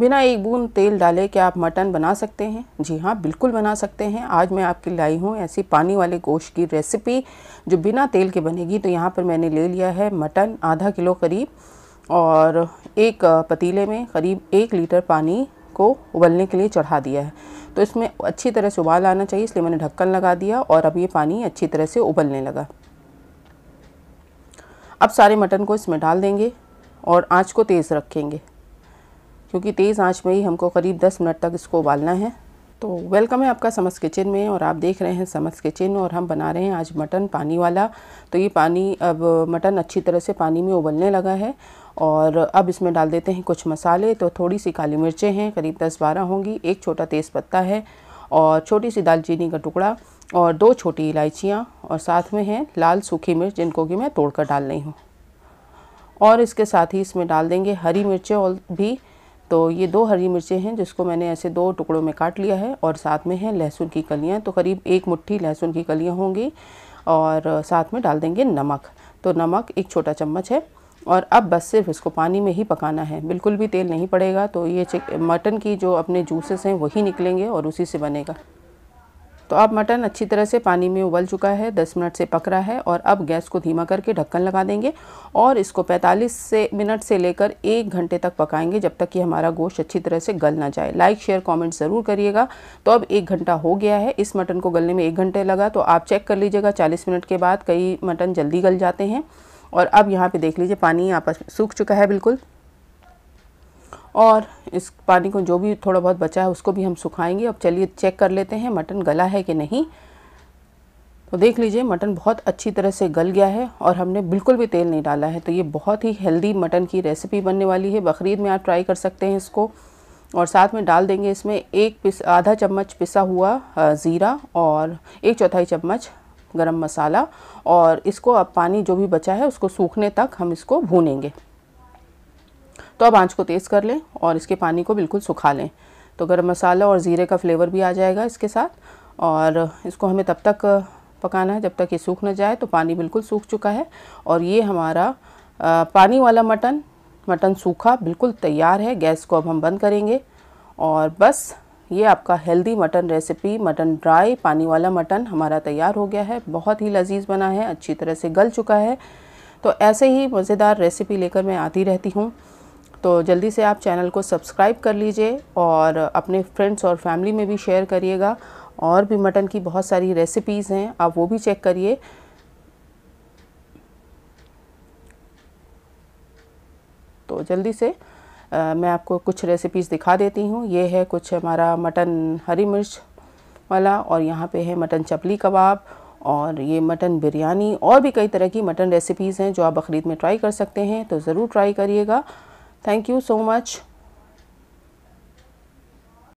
बिना एक बूंद तेल डाले क्या आप मटन बना सकते हैं जी हाँ बिल्कुल बना सकते हैं आज मैं आपके लाई हूँ ऐसी पानी वाले गोश्त की रेसिपी जो बिना तेल के बनेगी तो यहाँ पर मैंने ले लिया है मटन आधा किलो करीब और एक पतीले में करीब एक लीटर पानी को उबलने के लिए चढ़ा दिया है तो इसमें अच्छी तरह से उबाल आना चाहिए इसलिए मैंने ढक्कन लगा दिया और अब ये पानी अच्छी तरह से उबलने लगा अब सारे मटन को इसमें डाल देंगे और आँच को तेज़ रखेंगे क्योंकि तेज़ आंच में ही हमको करीब 10 मिनट तक इसको उबालना है तो वेलकम है आपका समस किचन में और आप देख रहे हैं समस किचन और हम बना रहे हैं आज मटन पानी वाला तो ये पानी अब मटन अच्छी तरह से पानी में उबलने लगा है और अब इसमें डाल देते हैं कुछ मसाले तो थोड़ी सी काली मिर्चें हैं करीब दस बारह होंगी एक छोटा पत्ता है और छोटी सी दालचीनी का टुकड़ा और दो छोटी इलायचियाँ और साथ में हैं लाल सूखी मिर्च जिनको कि मैं तोड़ कर डाल रही हूँ और इसके साथ ही इसमें डाल देंगे हरी मिर्चें और भी तो ये दो हरी मिर्चें हैं जिसको मैंने ऐसे दो टुकड़ों में काट लिया है और साथ में है लहसुन की कलियाँ तो करीब एक मुट्ठी लहसुन की कलियाँ होंगी और साथ में डाल देंगे नमक तो नमक एक छोटा चम्मच है और अब बस सिर्फ इसको पानी में ही पकाना है बिल्कुल भी तेल नहीं पड़ेगा तो ये मटन की जो अपने जूसेस हैं वही निकलेंगे और उसी से बनेगा तो अब मटन अच्छी तरह से पानी में उबल चुका है 10 मिनट से पक रहा है और अब गैस को धीमा करके ढक्कन लगा देंगे और इसको 45 से मिनट से लेकर एक घंटे तक पकाएंगे जब तक कि हमारा गोश्त अच्छी तरह से गल ना जाए लाइक शेयर कमेंट ज़रूर करिएगा तो अब एक घंटा हो गया है इस मटन को गलने में एक घंटे लगा तो आप चेक कर लीजिएगा चालीस मिनट के बाद कई मटन जल्दी गल जाते हैं और अब यहाँ पर देख लीजिए पानी यहाँ सूख चुका है बिल्कुल और इस पानी को जो भी थोड़ा बहुत बचा है उसको भी हम सुखाएंगे अब चलिए चेक कर लेते हैं मटन गला है कि नहीं तो देख लीजिए मटन बहुत अच्छी तरह से गल गया है और हमने बिल्कुल भी तेल नहीं डाला है तो ये बहुत ही हेल्दी मटन की रेसिपी बनने वाली है बकरीद में आप ट्राई कर सकते हैं इसको और साथ में डाल देंगे इसमें एक पिस आधा चम्मच पिसा हुआ ज़ीरा और एक चौथाई चम्मच गरम मसाला और इसको अब पानी जो भी बचा है उसको सूखने तक हम इसको भूनेंगे तो अब आंच को तेज़ कर लें और इसके पानी को बिल्कुल सुखा लें तो गर्म मसाला और ज़ीरे का फ्लेवर भी आ जाएगा इसके साथ और इसको हमें तब तक पकाना है जब तक ये सूख ना जाए तो पानी बिल्कुल सूख चुका है और ये हमारा पानी वाला मटन मटन सूखा बिल्कुल तैयार है गैस को अब हम बंद करेंगे और बस ये आपका healthy mutton recipe mutton dry पानी वाला मटन हमारा तैयार हो गया है बहुत ही लजीज बना है अच्छी तरह से गल चुका है तो ऐसे ही मज़ेदार रेसिपी लेकर मैं आती रहती हूँ तो जल्दी से आप चैनल को सब्सक्राइब कर लीजिए और अपने फ्रेंड्स और फैमिली में भी शेयर करिएगा और भी मटन की बहुत सारी रेसिपीज़ हैं आप वो भी चेक करिए तो जल्दी से आ, मैं आपको कुछ रेसिपीज़ दिखा देती हूँ ये है कुछ हमारा मटन हरी मिर्च वाला और यहाँ पे है मटन चपली कबाब और ये मटन बिरयानी और भी कई तरह की मटन रेसिपीज़ हैं जो आप बकरीद में ट्राई कर सकते हैं तो ज़रूर ट्राई करिएगा Thank you so much.